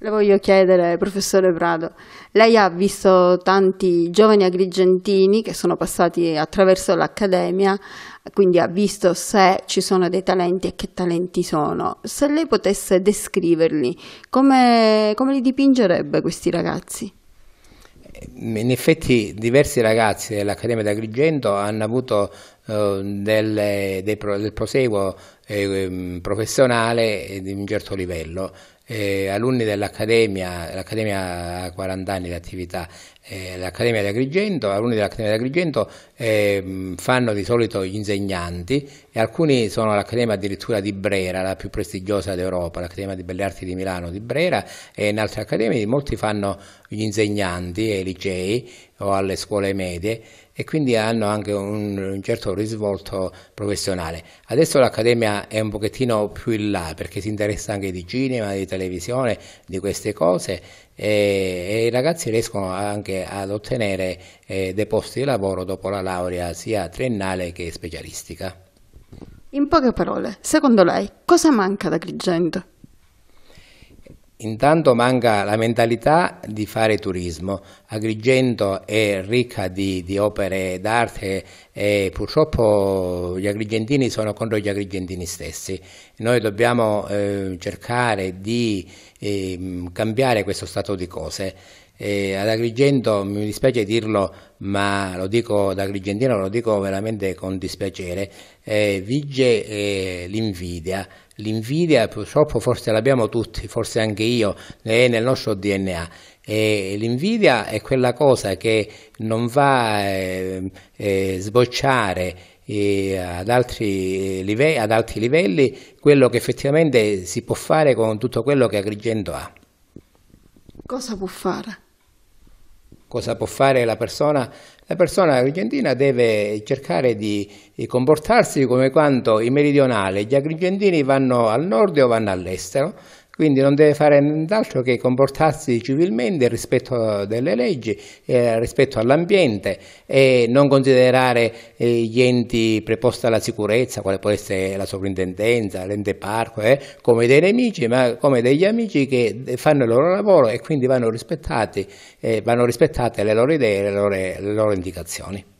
Le voglio chiedere, professore Prado, lei ha visto tanti giovani agrigentini che sono passati attraverso l'Accademia, quindi ha visto se ci sono dei talenti e che talenti sono. Se lei potesse descriverli, come, come li dipingerebbe questi ragazzi? In effetti diversi ragazzi dell'Accademia d'Agrigento hanno avuto eh, del, del, proseguo eh, ehm, professionale di un certo livello eh, alunni dell'Accademia, l'Accademia ha 40 anni di attività, eh, l'Accademia di Agrigento, alunni dell'Accademia di Agrigento eh, fanno di solito gli insegnanti e alcuni sono all'Accademia addirittura di Brera, la più prestigiosa d'Europa, l'Accademia di Belle Arti di Milano di Brera e in altre accademie molti fanno gli insegnanti e i licei o alle scuole medie e quindi hanno anche un, un certo risvolto professionale. Adesso l'Accademia è un pochettino più in là perché si interessa anche di cinema, di televisione, di queste cose e, i ragazzi riescono anche ad ottenere eh, dei posti di lavoro dopo la laurea sia triennale che specialistica. In poche parole, secondo lei cosa manca ad Agrigento? Intanto manca la mentalità di fare turismo. Agrigento è ricca di, di opere d'arte e purtroppo gli agrigentini sono contro gli agrigentini stessi. Noi dobbiamo eh, cercare di eh, cambiare questo stato di cose. E ad Agrigento mi dispiace dirlo, ma lo dico da agrigentino, lo dico veramente con dispiacere, eh, vige eh, l'invidia. L'invidia purtroppo forse l'abbiamo tutti, forse anche io, è nel nostro DNA. E l'invidia è quella cosa che non va eh, eh sbocciare eh, ad altri, eh, livelli, ad altri livelli quello che effettivamente si può fare con tutto quello che Agrigento ha. Cosa può fare? Cosa può fare la persona? La persona argentina deve cercare di comportarsi come quando i meridionali, gli agrigentini vanno al nord o vanno all'estero, quindi non deve fare nient'altro che comportarsi civilmente rispetto alle leggi, eh, rispetto all'ambiente e non considerare eh, gli enti preposti alla sicurezza, quale può essere la sovrintendenza, l'ente parco, eh, come dei nemici, ma come degli amici che fanno il loro lavoro e quindi vanno, rispettati, eh, vanno rispettate le loro idee, le le loro indicazioni.